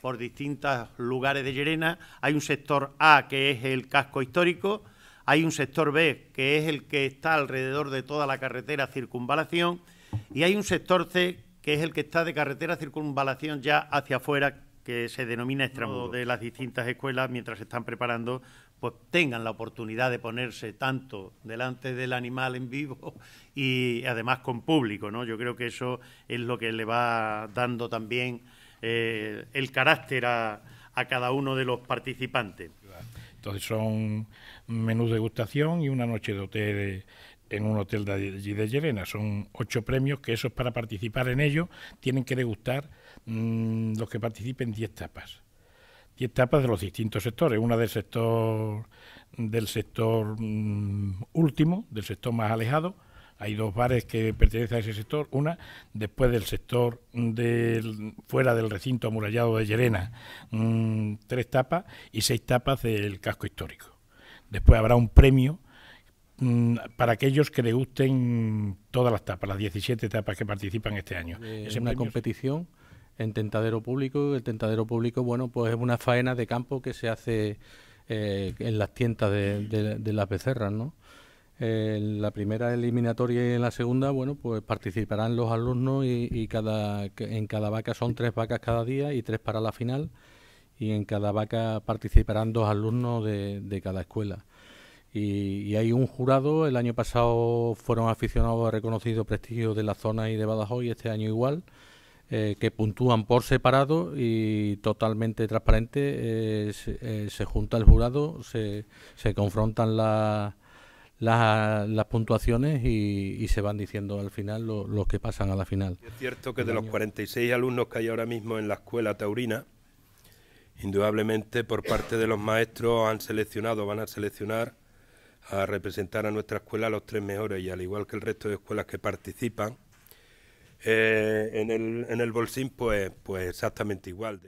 por distintos lugares de Llerena. Hay un sector A que es el casco histórico, hay un sector B que es el que está alrededor de toda la carretera circunvalación y hay un sector C que es el que está de carretera circunvalación ya hacia afuera que se denomina extremo de las distintas escuelas mientras se están preparando pues tengan la oportunidad de ponerse tanto delante del animal en vivo y además con público, ¿no? Yo creo que eso es lo que le va dando también eh, el carácter a, cada uno de los participantes. Entonces son menús de gustación y una noche de hotel en un hotel de allí de Llerena. Son ocho premios que esos para participar en ellos tienen que degustar mm, los que participen diez tapas. Diez tapas de los distintos sectores. Una del sector del sector mm, último, del sector más alejado, hay dos bares que pertenecen a ese sector, una después del sector del, fuera del recinto amurallado de Llerena, mm, tres tapas y seis tapas del casco histórico. Después habrá un premio mm, para aquellos que le gusten todas las tapas, las 17 tapas que participan este año. Eh, es una competición en tentadero público. El tentadero público, bueno, pues es una faena de campo que se hace eh, en las tiendas de, de las becerras, ¿no? En eh, la primera eliminatoria y la segunda, bueno, pues participarán los alumnos y, cada, en cada vaca son tres vacas cada día y tres para la final y en cada vaca participarán dos alumnos de, cada escuela. Y, hay un jurado, el año pasado fueron aficionados a reconocido prestigio de la zona y de Badajoz y este año igual, eh, que puntúan por separado y totalmente transparente, eh, se, junta el jurado, se, se confrontan las las, puntuaciones y, se van diciendo al final los lo que pasan a la final. Es cierto que de los 46 alumnos que hay ahora mismo en la escuela taurina, indudablemente por parte de los maestros han seleccionado, van a seleccionar a representar a nuestra escuela los tres mejores y al igual que el resto de escuelas que participan, eh, en, el, en el bolsín, pues, pues exactamente igual.